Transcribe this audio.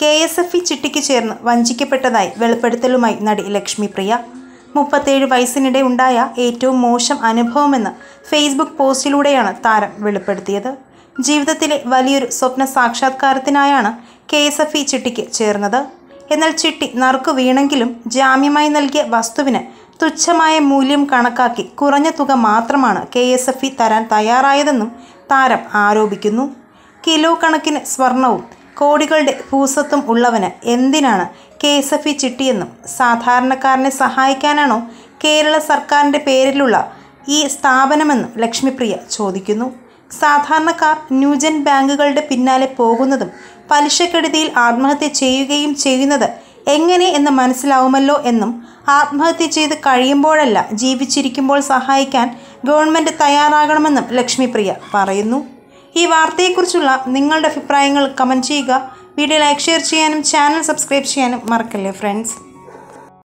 K S F E ചിട്ടിക്ക് ചേർന്ന് വഞ്ചിക്കപ്പെട്ടതായി വെളിപ്പെടുത്തലുമായി നടി ലക്ഷ്മി പ്രിയ മുപ്പത്തേഴ് വയസ്സിനിടെ ഉണ്ടായ ഏറ്റവും മോശം അനുഭവമെന്ന് ഫേസ്ബുക്ക് പോസ്റ്റിലൂടെയാണ് താരം വെളിപ്പെടുത്തിയത് ജീവിതത്തിലെ വലിയൊരു സ്വപ്ന സാക്ഷാത്കാരത്തിനായാണ് കെ എസ് എഫ് ഇ ചിട്ടിക്ക് ചേർന്നത് എന്നാൽ ചിട്ടി നറുക്കു വീണെങ്കിലും ജാമ്യമായി നൽകിയ വസ്തുവിന് തുച്ഛമായ മൂല്യം കണക്കാക്കി കുറഞ്ഞ തുക മാത്രമാണ് കെ എസ് എഫ് ഇ തരാൻ തയ്യാറായതെന്നും താരം ആരോപിക്കുന്നു കിലോ കണക്കിന് സ്വർണവും കോടികളുടെ ഭൂസ്വത്തും ഉള്ളവന് എന്തിനാണ് കെ എസ് എഫ് ഇ ചിട്ടിയെന്നും സാധാരണക്കാരനെ സഹായിക്കാനാണോ കേരള സർക്കാരിൻ്റെ പേരിലുള്ള ഈ സ്ഥാപനമെന്നും ലക്ഷ്മിപ്രിയ ചോദിക്കുന്നു സാധാരണക്കാർ ന്യൂജൻ ബാങ്കുകളുടെ പിന്നാലെ പോകുന്നതും പലിശക്കെടുതിയിൽ ആത്മഹത്യ ചെയ്യുകയും ചെയ്യുന്നത് എങ്ങനെ എന്ന് മനസ്സിലാവുമല്ലോ എന്നും ആത്മഹത്യ ചെയ്ത് കഴിയുമ്പോഴല്ല ജീവിച്ചിരിക്കുമ്പോൾ സഹായിക്കാൻ ഗവൺമെൻറ് തയ്യാറാകണമെന്നും ലക്ഷ്മിപ്രിയ പറയുന്നു ഈ വാർത്തയെക്കുറിച്ചുള്ള നിങ്ങളുടെ അഭിപ്രായങ്ങൾ കമൻറ്റ് ചെയ്യുക വീഡിയോ ലൈക്ക് ഷെയർ ചെയ്യാനും ചാനൽ സബ്സ്ക്രൈബ് ചെയ്യാനും മറക്കല്ലേ ഫ്രണ്ട്സ്